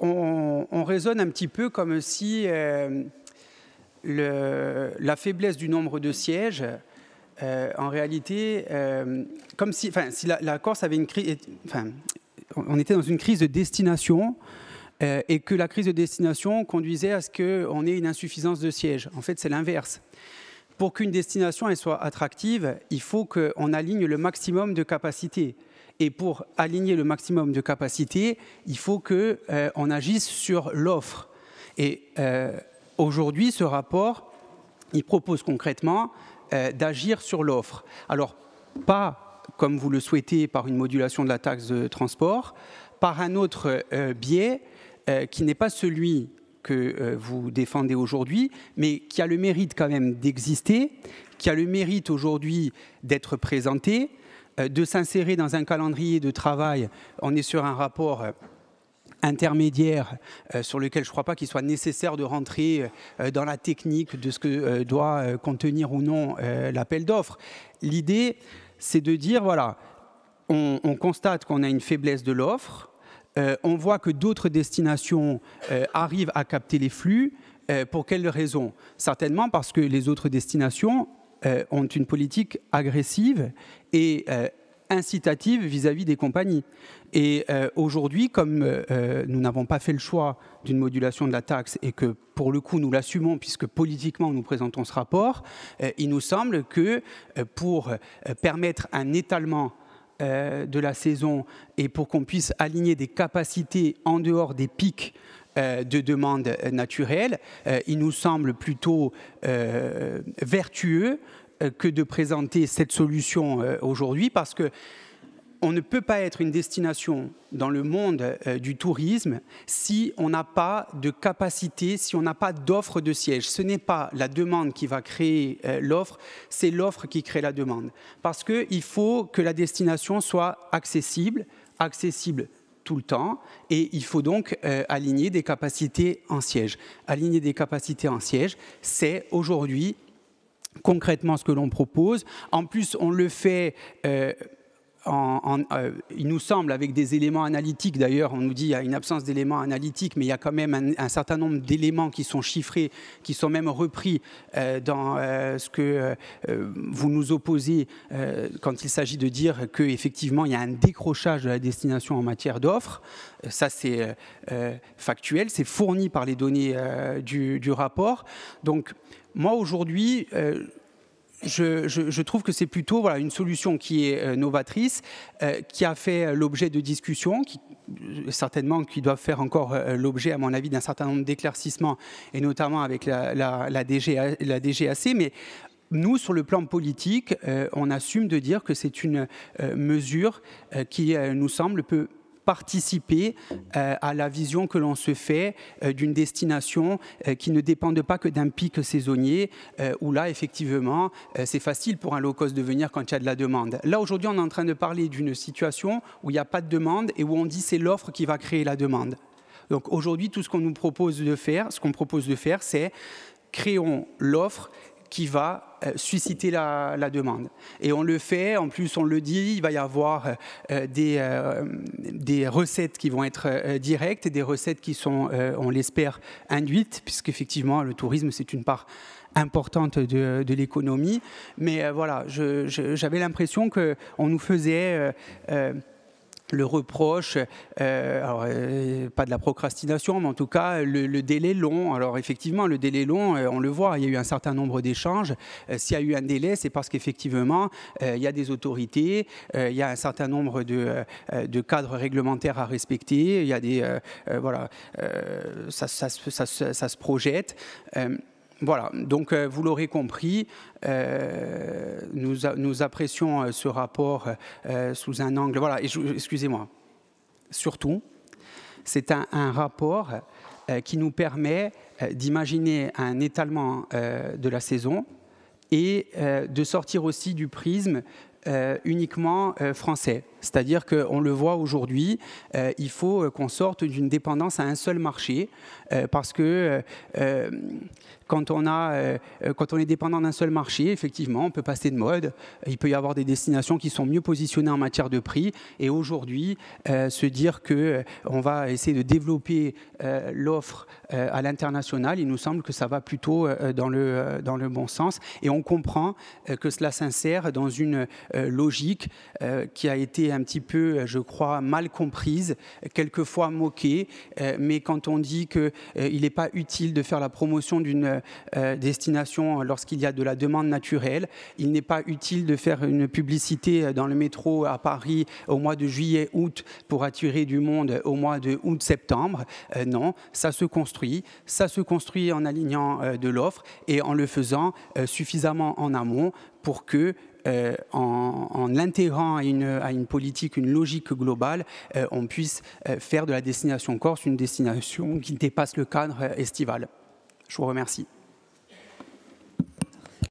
on, raisonne un petit peu comme si euh, la faiblesse du nombre de sièges, euh, en réalité, euh, comme si, enfin, la, Corse avait une crise, enfin, on était dans une crise de destination. et que la crise de destination conduisait à ce qu'on ait une insuffisance de sièges. En fait, c'est l'inverse. Pour qu'une destination soit attractive, il faut qu'on aligne le maximum de capacités. Et pour aligner le maximum de capacités, il faut qu'on euh, agisse sur l'offre. Et euh, aujourd'hui, ce rapport, il propose concrètement euh, d'agir sur l'offre. Alors, pas comme vous le souhaitez par une modulation de la taxe de transport, par un autre biais qui n'est pas celui que vous défendez aujourd'hui, mais qui a le mérite quand même d'exister, qui a le mérite aujourd'hui d'être présenté, euh, de s'insérer dans un calendrier de travail. On est sur un rapport euh, intermédiaire euh, sur lequel je ne crois pas qu'il soit nécessaire de rentrer dans la technique de ce que doit contenir ou non l'appel d'offres. L'idée, c'est de dire, voilà, on constate qu'on a une faiblesse de l'offre, on voit que d'autres destinations arrivent à capter les flux, pour quelles raisons Certainement parce que les autres destinations euh, ont une politique agressive et euh, incitative vis-à-vis des compagnies. Et euh, aujourd'hui, comme nous n'avons pas fait le choix d'une modulation de la taxe et que pour le coup nous l'assumons puisque politiquement nous présentons ce rapport, il nous semble que pour permettre un étalement de la saison et pour qu'on puisse aligner des capacités en dehors des pics euh, de demande euh, naturelle, euh, il nous semble plutôt vertueux que de présenter cette solution aujourd'hui parce que on ne peut pas être une destination dans le monde du tourisme si on n'a pas de capacité, si on n'a pas d'offre de sièges. Ce n'est pas la demande qui va créer l'offre, c'est l'offre qui crée la demande. Parce qu'il faut que la destination soit accessible, accessible tout le temps et il faut donc euh, aligner des capacités en siège. Aligner des capacités en siège, c'est aujourd'hui concrètement ce que l'on propose. En plus, on le fait euh, en, euh, il nous semble, avec des éléments analytiques, d'ailleurs, on nous dit qu'il y a une absence d'éléments analytiques, mais il y a quand même un, certain nombre d'éléments qui sont chiffrés, qui sont même repris euh, dans euh, ce que vous nous opposez quand il s'agit de dire qu'effectivement, il y a un décrochage de la destination en matière d'offres. Ça, c'est factuel, c'est fourni par les données du, du, rapport. Donc, moi, aujourd'hui, je, trouve que c'est plutôt voilà, une solution qui est euh, novatrice, euh, qui a fait euh, l'objet de discussions, qui, certainement qui doivent faire encore l'objet, à mon avis, d'un certain nombre d'éclaircissements, et notamment avec la, la, DGAC, mais nous, sur le plan politique, on assume de dire que c'est une mesure qui nous semble peu participer euh, à la vision que l'on se fait euh, d'une destination euh, qui ne dépende pas que d'un pic saisonnier, où là, effectivement, c'est facile pour un low cost de venir quand il y a de la demande. Là, aujourd'hui, on est en train de parler d'une situation où il n'y a pas de demande et où on dit c'est l'offre qui va créer la demande. Donc aujourd'hui, tout ce qu'on nous propose de faire, ce qu'on propose de faire, c'est créons l'offre qui va euh, susciter la, demande. Et on le fait, en plus on le dit, il va y avoir euh, euh, des, des, recettes qui vont être directes des recettes qui sont, on l'espère, induites, puisqu'effectivement le tourisme c'est une part importante de, de l'économie. Mais voilà, j'avais l'impression qu'on nous faisait le reproche, euh, alors, euh, pas de la procrastination, mais en tout cas le, délai long. Alors effectivement, le délai long, euh, on le voit, il y a eu un certain nombre d'échanges. S'il y a eu un délai, c'est parce qu'effectivement, il y a des autorités, il y a un certain nombre de, de cadres réglementaires à respecter, il y a des... voilà, ça, ça, ça, se projette. Voilà, donc euh, vous l'aurez compris, euh, nous, apprécions euh, ce rapport sous un angle, voilà, excusez-moi, surtout, c'est un, rapport qui nous permet d'imaginer un étalement de la saison et de sortir aussi du prisme uniquement français. C'est-à-dire qu'on le voit aujourd'hui, euh, il faut euh, qu'on sorte d'une dépendance à un seul marché, euh, parce que quand, on a, quand on est dépendant d'un seul marché, effectivement, on peut passer de mode, il peut y avoir des destinations qui sont mieux positionnées en matière de prix, et aujourd'hui, se dire qu'on va essayer de développer l'offre à l'international, il nous semble que ça va plutôt dans, le, dans le bon sens, et on comprend que cela s'insère dans une logique qui a été un petit peu, euh, je crois, mal comprise, quelquefois moquée. Euh, mais quand on dit qu'il euh, n'est pas utile de faire la promotion d'une destination lorsqu'il y a de la demande naturelle, il n'est pas utile de faire une publicité dans le métro à Paris au mois de juillet-août pour attirer du monde au mois de août-septembre. non, ça se construit. Ça se construit en alignant de l'offre et en le faisant suffisamment en amont pour que euh, en, en l'intégrant à une, politique, une logique globale, euh, on puisse euh, faire de la destination corse une destination qui dépasse le cadre estival. Je vous remercie.